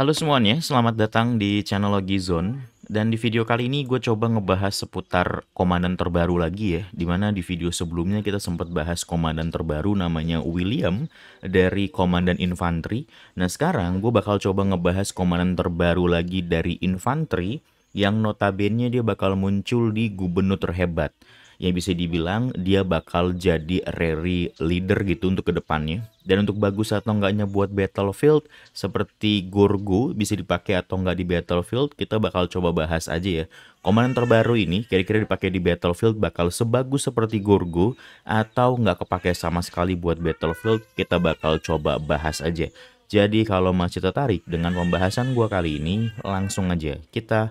Halo semuanya, selamat datang di channel Zone. Dan di video kali ini gue coba ngebahas seputar komandan terbaru lagi ya. Dimana di video sebelumnya kita sempat bahas komandan terbaru namanya William dari komandan infanteri. Nah sekarang gue bakal coba ngebahas komandan terbaru lagi dari infanteri yang notabene dia bakal muncul di gubernur terhebat ya bisa dibilang dia bakal jadi Rary leader gitu untuk kedepannya. Dan untuk bagus atau enggaknya buat Battlefield, seperti Gorgo bisa dipakai atau enggak di Battlefield, kita bakal coba bahas aja ya. Komandan terbaru ini kira-kira dipakai di Battlefield bakal sebagus seperti Gorgo atau enggak kepakai sama sekali buat Battlefield, kita bakal coba bahas aja. Jadi kalau masih tertarik dengan pembahasan gua kali ini, langsung aja kita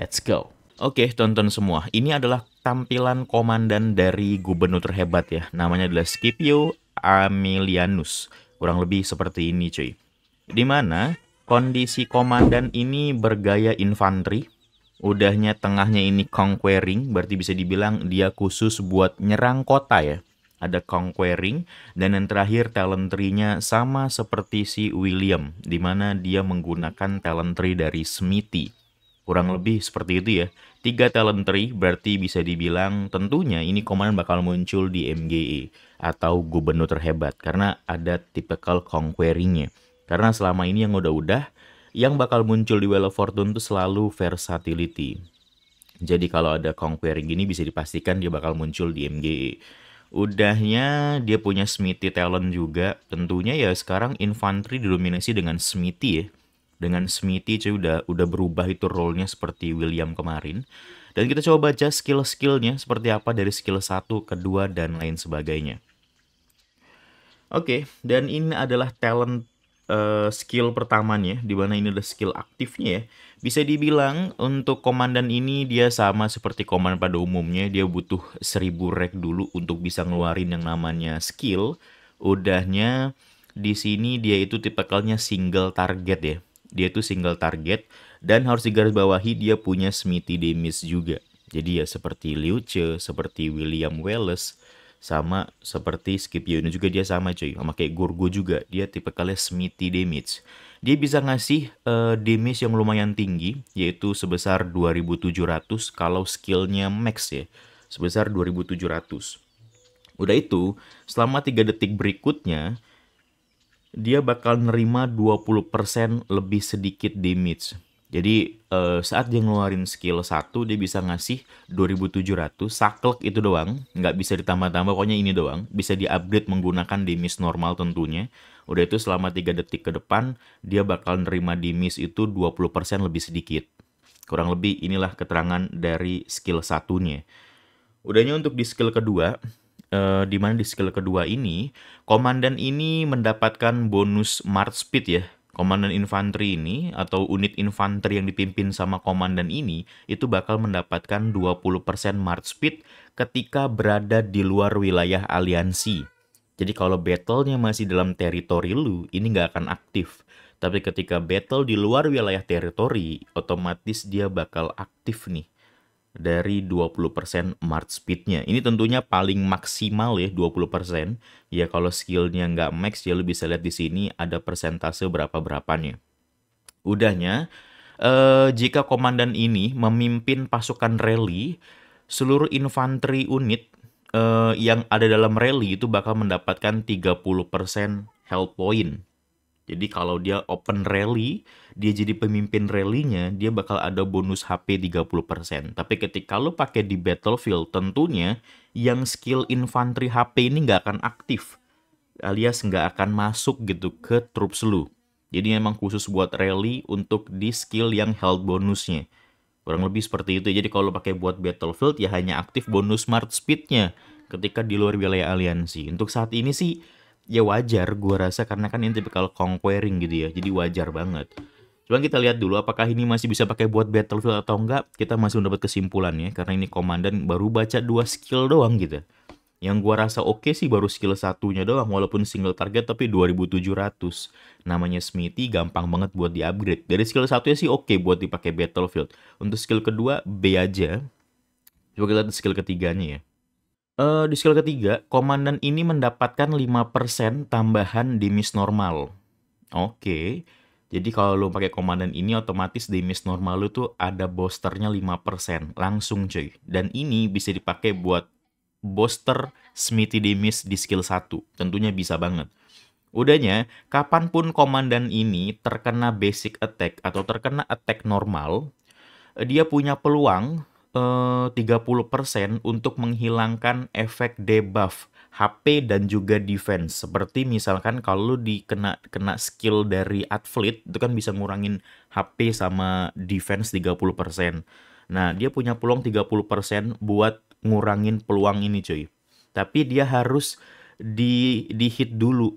Let's go. Oke, okay, tonton semua. Ini adalah tampilan komandan dari gubernur terhebat ya. Namanya adalah Scipio Aemilianus. Kurang lebih seperti ini, cuy. Dimana kondisi komandan ini bergaya infanteri. Udahnya tengahnya ini conquering, berarti bisa dibilang dia khusus buat nyerang kota ya. Ada conquering, dan yang terakhir talent tree-nya sama seperti si William, dimana dia menggunakan talent tree dari Smithy Kurang lebih seperti itu ya. Tiga talent tree berarti bisa dibilang tentunya ini komandan bakal muncul di MGE atau gubernur terhebat karena ada typical conquering-nya. Karena selama ini yang udah-udah yang bakal muncul di Well of Fortune itu selalu versatility. Jadi kalau ada conquering gini bisa dipastikan dia bakal muncul di MGE. Udahnya dia punya Smithy talent juga. Tentunya ya sekarang infanteri didominasi dengan Smithy ya dengan Smithy cuy udah udah berubah itu role-nya seperti William kemarin. Dan kita coba baca skill-skillnya seperti apa dari skill 1, kedua dan lain sebagainya. Oke, okay, dan ini adalah talent uh, skill pertamanya, di mana ini udah skill aktifnya ya. Bisa dibilang untuk komandan ini dia sama seperti komandan pada umumnya, dia butuh seribu rek dulu untuk bisa ngeluarin yang namanya skill. Udahnya di sini dia itu tipikalnya single target ya. Dia tuh single target dan harus digarisbawahi dia punya Smithy Demis juga. Jadi ya seperti Liu Che, seperti William Wallace, sama seperti Skip Yuno juga dia sama cuy. Sama kayak Gorgo juga, dia tipe kali Smithy damage. Dia bisa ngasih uh, eh, damage yang lumayan tinggi, yaitu sebesar 2700 kalau skillnya max ya. Sebesar 2700. Udah itu, selama 3 detik berikutnya, dia bakal nerima 20% lebih sedikit damage. Jadi uh, saat dia ngeluarin skill 1 dia bisa ngasih 2700 saklek itu doang, nggak bisa ditambah-tambah pokoknya ini doang, bisa diupdate menggunakan damage normal tentunya. Udah itu selama 3 detik ke depan dia bakal nerima damage itu 20% lebih sedikit. Kurang lebih inilah keterangan dari skill satunya. Udahnya untuk di skill kedua, uh, di mana di skill kedua ini komandan ini mendapatkan bonus march speed ya. Komandan infanteri ini atau unit infanteri yang dipimpin sama komandan ini itu bakal mendapatkan 20% march speed ketika berada di luar wilayah aliansi. Jadi kalau battle-nya masih dalam teritori lu, ini nggak akan aktif. Tapi ketika battle di luar wilayah teritori, otomatis dia bakal aktif nih dari 20% march speednya. Ini tentunya paling maksimal ya 20%. Ya kalau skillnya nggak max ya lu bisa lihat di sini ada persentase berapa-berapanya. Udahnya, eh, jika komandan ini memimpin pasukan rally, seluruh infanteri unit eh, yang ada dalam rally itu bakal mendapatkan 30% health point jadi kalau dia open rally, dia jadi pemimpin rally-nya, dia bakal ada bonus HP 30%. Tapi ketika lo pakai di battlefield, tentunya yang skill infantry HP ini nggak akan aktif. Alias nggak akan masuk gitu ke troops lu. Jadi memang khusus buat rally untuk di skill yang health bonusnya. Kurang lebih seperti itu. Jadi kalau lo pakai buat battlefield ya hanya aktif bonus smart speed-nya ketika di luar wilayah aliansi. Untuk saat ini sih ya wajar gue rasa karena kan ini tipikal conquering gitu ya jadi wajar banget cuman kita lihat dulu apakah ini masih bisa pakai buat battlefield atau enggak kita masih mendapat ya karena ini komandan baru baca dua skill doang gitu yang gue rasa oke sih baru skill satunya doang walaupun single target tapi 2700 namanya Smithy gampang banget buat di upgrade dari skill satunya sih oke buat dipakai battlefield untuk skill kedua B aja coba kita lihat skill ketiganya ya Uh, di skill ketiga, komandan ini mendapatkan 5% tambahan damage normal. Oke. Okay. Jadi kalau lo pakai komandan ini otomatis damage normal lo tuh ada boosternya 5% langsung cuy. Dan ini bisa dipakai buat booster smithy damage di skill 1. Tentunya bisa banget. Udahnya, kapanpun komandan ini terkena basic attack atau terkena attack normal, dia punya peluang Eh, uh, 30% untuk menghilangkan efek debuff HP dan juga defense. Seperti misalkan kalau lu dikena kena skill dari atlet itu kan bisa ngurangin HP sama defense 30%. Nah, dia punya peluang 30% buat ngurangin peluang ini, cuy. Tapi dia harus di di hit dulu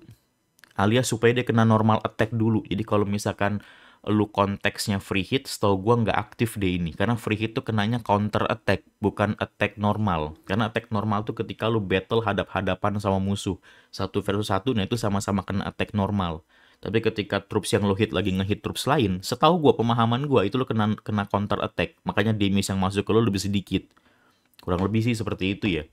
alias supaya dia kena normal attack dulu. Jadi kalau misalkan lu konteksnya free hit, setau gue nggak aktif deh ini. Karena free hit tuh kenanya counter attack, bukan attack normal. Karena attack normal tuh ketika lu battle hadap-hadapan sama musuh. Satu versus satu, nah itu sama-sama kena attack normal. Tapi ketika troops yang lo hit lagi ngehit troops lain, setahu gue pemahaman gue itu lo kena kena counter attack. Makanya damage yang masuk ke lo lebih sedikit. Kurang lebih sih seperti itu ya.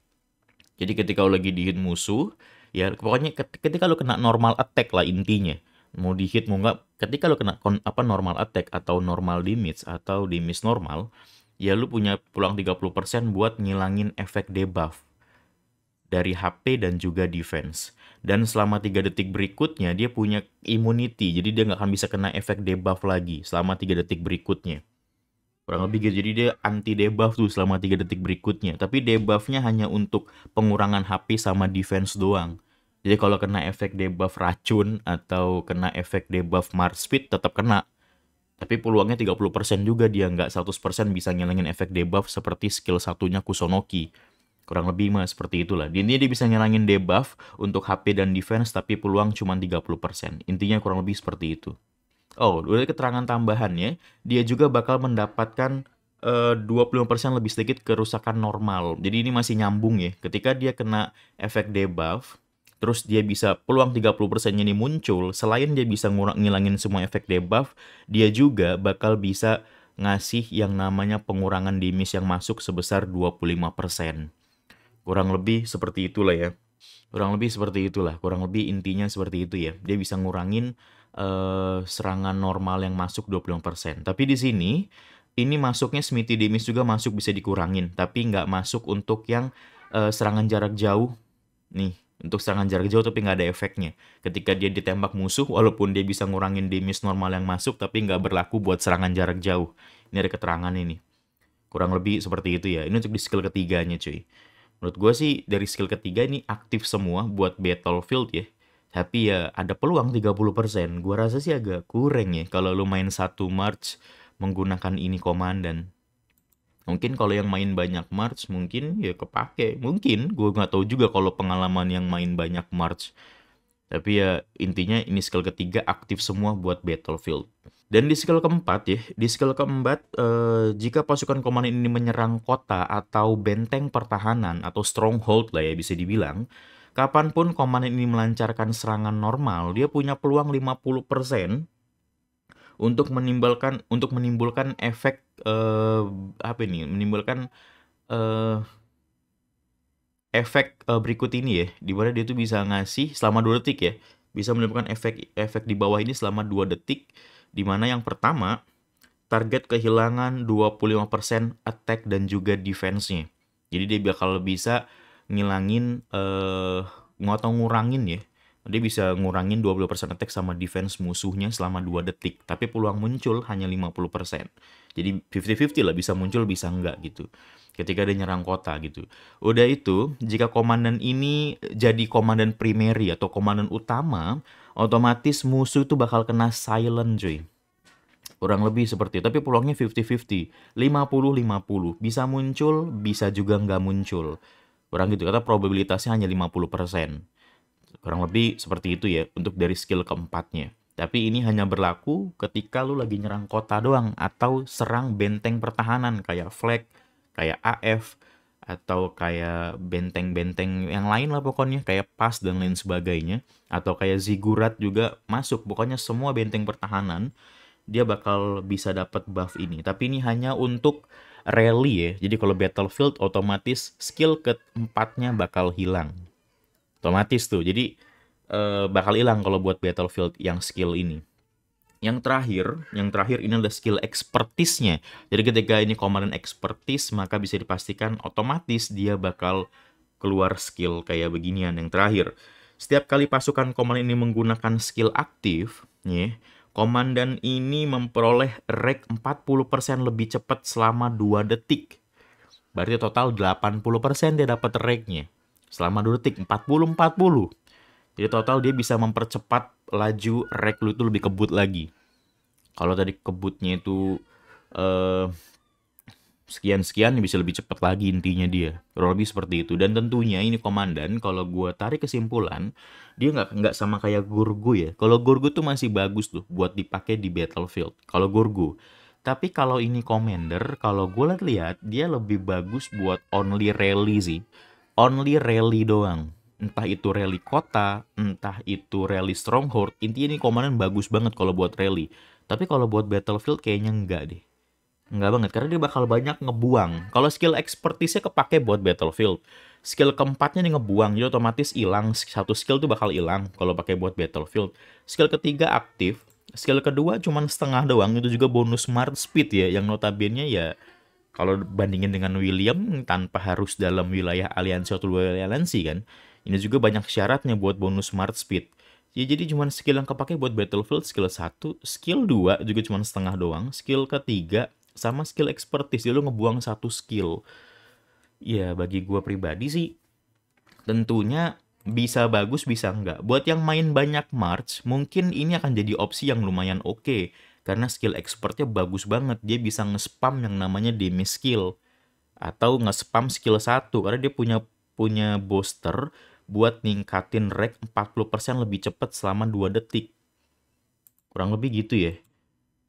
Jadi ketika lo lagi dihit musuh, ya pokoknya ketika lo kena normal attack lah intinya mau di hit mau nggak ketika lo kena kon, apa normal attack atau normal damage atau damage normal ya lu punya pulang 30% buat ngilangin efek debuff dari HP dan juga defense. Dan selama 3 detik berikutnya dia punya immunity, jadi dia nggak akan bisa kena efek debuff lagi selama 3 detik berikutnya. Kurang lebih gitu, jadi dia anti debuff tuh selama 3 detik berikutnya. Tapi debuffnya hanya untuk pengurangan HP sama defense doang. Jadi kalau kena efek debuff racun atau kena efek debuff Mars Speed tetap kena. Tapi peluangnya 30% juga dia nggak 100% bisa ngilangin efek debuff seperti skill satunya Kusonoki. Kurang lebih mah seperti itulah. Di ini dia bisa ngilangin debuff untuk HP dan defense tapi peluang cuma 30%. Intinya kurang lebih seperti itu. Oh, udah keterangan tambahannya, dia juga bakal mendapatkan eh, uh, 25% lebih sedikit kerusakan normal. Jadi ini masih nyambung ya. Ketika dia kena efek debuff, terus dia bisa peluang 30% ini muncul, selain dia bisa ngurang ngilangin semua efek debuff, dia juga bakal bisa ngasih yang namanya pengurangan damage yang masuk sebesar 25%. Kurang lebih seperti itulah ya. Kurang lebih seperti itulah, kurang lebih intinya seperti itu ya. Dia bisa ngurangin uh, serangan normal yang masuk 25%. Tapi di sini ini masuknya smithy damage juga masuk bisa dikurangin, tapi nggak masuk untuk yang uh, serangan jarak jauh. Nih, untuk serangan jarak jauh tapi nggak ada efeknya. Ketika dia ditembak musuh, walaupun dia bisa ngurangin damage normal yang masuk, tapi nggak berlaku buat serangan jarak jauh. Ini ada keterangan ini. Kurang lebih seperti itu ya. Ini untuk di skill ketiganya cuy. Menurut gue sih dari skill ketiga ini aktif semua buat Battlefield ya. Tapi ya ada peluang 30%. Gue rasa sih agak kurang ya kalau lu main satu March menggunakan ini komandan. Mungkin kalau yang main banyak March mungkin ya kepake. Mungkin gue nggak tahu juga kalau pengalaman yang main banyak March. Tapi ya intinya ini skill ketiga aktif semua buat Battlefield. Dan di skill keempat ya, di skill keempat eh, jika pasukan komandan ini menyerang kota atau benteng pertahanan atau stronghold lah ya bisa dibilang, kapanpun komandan ini melancarkan serangan normal, dia punya peluang 50% untuk menimbulkan untuk menimbulkan efek uh, apa ini menimbulkan uh, efek uh, berikut ini ya, di mana dia tuh bisa ngasih selama dua detik ya, bisa menimbulkan efek efek di bawah ini selama dua detik di mana yang pertama target kehilangan 25% attack dan juga defense-nya. Jadi dia bakal bisa ngilangin eh uh, ngotong ngurangin ya dia bisa ngurangin 20% attack sama defense musuhnya selama 2 detik. Tapi peluang muncul hanya 50%. Jadi 50-50 lah bisa muncul bisa enggak gitu. Ketika dia nyerang kota gitu. Udah itu, jika komandan ini jadi komandan primary atau komandan utama, otomatis musuh itu bakal kena silent cuy kurang lebih seperti itu. tapi peluangnya 50-50 50-50 bisa muncul bisa juga nggak muncul kurang gitu kata probabilitasnya hanya 50% Kurang lebih seperti itu ya untuk dari skill keempatnya. Tapi ini hanya berlaku ketika lu lagi nyerang kota doang atau serang benteng pertahanan kayak flag, kayak AF, atau kayak benteng-benteng yang lain lah pokoknya kayak pas dan lain sebagainya atau kayak zigurat juga masuk pokoknya semua benteng pertahanan dia bakal bisa dapat buff ini tapi ini hanya untuk rally ya jadi kalau battlefield otomatis skill keempatnya bakal hilang Otomatis tuh. Jadi uh, bakal hilang kalau buat Battlefield yang skill ini. Yang terakhir, yang terakhir ini adalah skill expertise-nya. Jadi ketika ini komandan expertise, maka bisa dipastikan otomatis dia bakal keluar skill kayak beginian yang terakhir. Setiap kali pasukan komandan ini menggunakan skill aktif, nih, komandan ini memperoleh rek 40% lebih cepat selama 2 detik. Berarti total 80% dia dapat reknya selama 2 detik 40 40. Jadi total dia bisa mempercepat laju rek lu itu lebih kebut lagi. Kalau tadi kebutnya itu eh, sekian-sekian bisa lebih cepat lagi intinya dia. Kurang lebih seperti itu. Dan tentunya ini komandan kalau gue tarik kesimpulan dia nggak nggak sama kayak Gurgu ya. Kalau Gurgu tuh masih bagus tuh buat dipakai di battlefield. Kalau Gurgu tapi kalau ini Commander, kalau gue lihat dia lebih bagus buat only rally sih only rally doang entah itu rally kota, entah itu rally stronghold, intinya ini komandan bagus banget kalau buat rally. Tapi kalau buat battlefield kayaknya enggak deh. Enggak banget, karena dia bakal banyak ngebuang. Kalau skill expertise-nya kepake buat battlefield. Skill keempatnya nih ngebuang, jadi otomatis hilang. Satu skill tuh bakal hilang kalau pakai buat battlefield. Skill ketiga aktif, skill kedua cuman setengah doang, itu juga bonus smart speed ya, yang notabene ya kalau bandingin dengan William tanpa harus dalam wilayah aliansi atau luar aliansi kan, ini juga banyak syaratnya buat bonus smart speed. Ya jadi cuma skill yang kepake buat Battlefield skill 1, skill 2 juga cuma setengah doang, skill ketiga sama skill expertise, jadi lu ngebuang satu skill. Ya bagi gua pribadi sih tentunya bisa bagus bisa enggak. Buat yang main banyak March, mungkin ini akan jadi opsi yang lumayan oke. Okay karena skill expertnya bagus banget dia bisa nge-spam yang namanya damage skill atau nge-spam skill 1 karena dia punya punya booster buat ningkatin rank 40% lebih cepat selama 2 detik kurang lebih gitu ya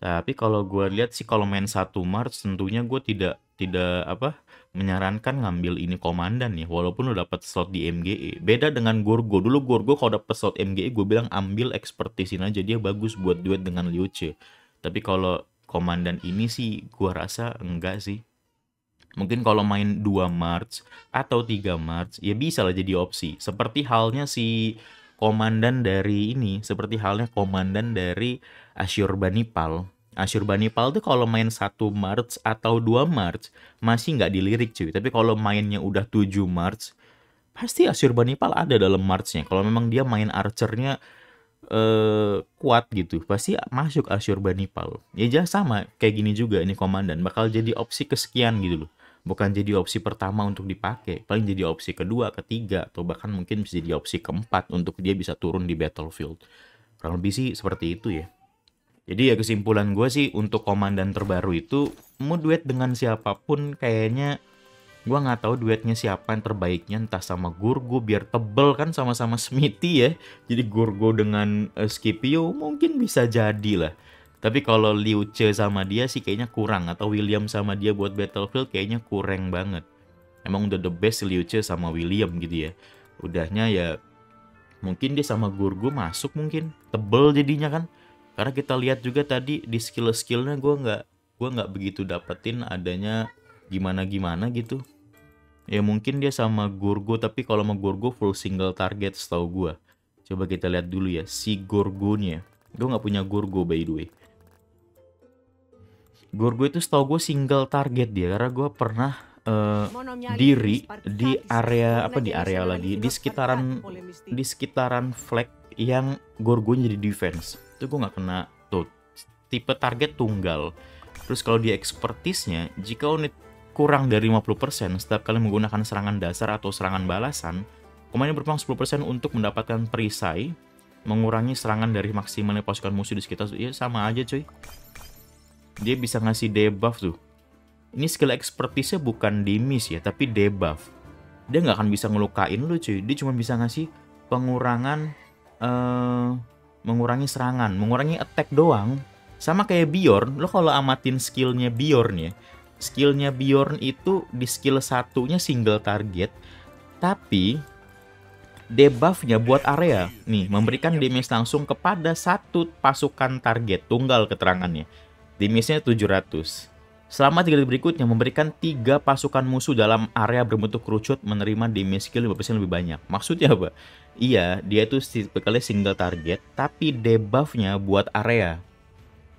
tapi kalau gue lihat sih kalau main 1 Maret tentunya gue tidak tidak apa menyarankan ngambil ini komandan ya walaupun lo dapat slot di MGE beda dengan Gorgo dulu Gorgo kalau dapat slot MGE gue bilang ambil expertisin aja dia bagus buat duet dengan Liu Che tapi kalau komandan ini sih gua rasa enggak sih. Mungkin kalau main 2 March atau 3 March ya bisa lah jadi opsi. Seperti halnya si komandan dari ini, seperti halnya komandan dari Asyurbanipal. Asyurbanipal tuh kalau main 1 march atau 2 march masih nggak dilirik cuy. Tapi kalau mainnya udah 7 march pasti Asyurbanipal ada dalam march Kalau memang dia main archernya Eh, kuat gitu pasti masuk Asyur Bani ya jangan sama kayak gini juga ini komandan bakal jadi opsi kesekian gitu loh bukan jadi opsi pertama untuk dipakai paling jadi opsi kedua ketiga atau bahkan mungkin bisa jadi opsi keempat untuk dia bisa turun di battlefield kurang lebih sih seperti itu ya jadi ya kesimpulan gue sih untuk komandan terbaru itu mau duet dengan siapapun kayaknya gue nggak tahu duetnya siapa yang terbaiknya entah sama Gurgo biar tebel kan sama-sama Smithy ya jadi Gurgo dengan uh, Scipio mungkin bisa jadi lah tapi kalau Liu Che sama dia sih kayaknya kurang atau William sama dia buat Battlefield kayaknya kurang banget emang udah the best Liu Che sama William gitu ya udahnya ya mungkin dia sama Gurgo masuk mungkin tebel jadinya kan karena kita lihat juga tadi di skill-skillnya gue nggak gue nggak begitu dapetin adanya gimana gimana gitu ya mungkin dia sama Gorgo tapi kalau sama Gorgo full single target setahu gue coba kita lihat dulu ya si Gorgonya gue nggak punya Gorgo by the way Gorgo itu setahu gue single target dia karena gue pernah uh, diri di area apa di area lagi di sekitaran di sekitaran flag yang Gorgonya jadi defense itu gue nggak kena tuh tipe target tunggal terus kalau dia expertisnya jika unit kurang dari 50% setiap kali menggunakan serangan dasar atau serangan balasan, komandan berpeluang 10% untuk mendapatkan perisai, mengurangi serangan dari maksimalnya pasukan musuh di sekitar. Ya sama aja cuy. Dia bisa ngasih debuff tuh. Ini skill expertise-nya bukan di miss ya, tapi debuff. Dia nggak akan bisa ngelukain lu cuy. Dia cuma bisa ngasih pengurangan uh, mengurangi serangan, mengurangi attack doang. Sama kayak Bjorn, lo kalau amatin skillnya Bjorn ya, skillnya Bjorn itu di skill satunya single target, tapi debuffnya buat area nih memberikan damage langsung kepada satu pasukan target tunggal keterangannya. Damage-nya 700. Selama tiga berikutnya memberikan tiga pasukan musuh dalam area berbentuk kerucut menerima damage skill 5% lebih banyak. Maksudnya apa? Iya, dia itu tipikalnya single target, tapi debuffnya buat area.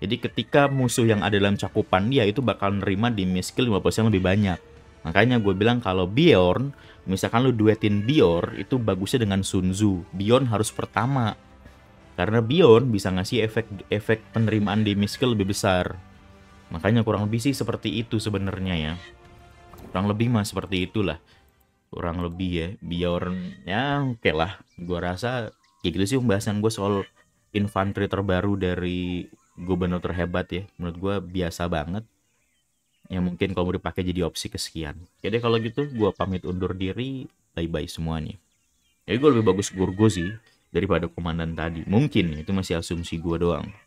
Jadi ketika musuh yang ada dalam cakupan dia itu bakal nerima di skill 50% lebih banyak. Makanya gue bilang kalau Bjorn, misalkan lu duetin Bjorn, itu bagusnya dengan Sun Tzu. Bjorn harus pertama. Karena Bjorn bisa ngasih efek efek penerimaan di skill lebih besar. Makanya kurang lebih sih seperti itu sebenarnya ya. Kurang lebih mah seperti itulah. Kurang lebih ya, Bjorn ya oke okay lah. Gue rasa kayak gitu sih pembahasan gue soal infanteri terbaru dari gubernur terhebat ya menurut gue biasa banget yang hmm. mungkin kalau mau dipakai jadi opsi kesekian jadi ya kalau gitu gue pamit undur diri bye bye semuanya ya gue lebih bagus Gurgo sih daripada komandan tadi mungkin itu masih asumsi gue doang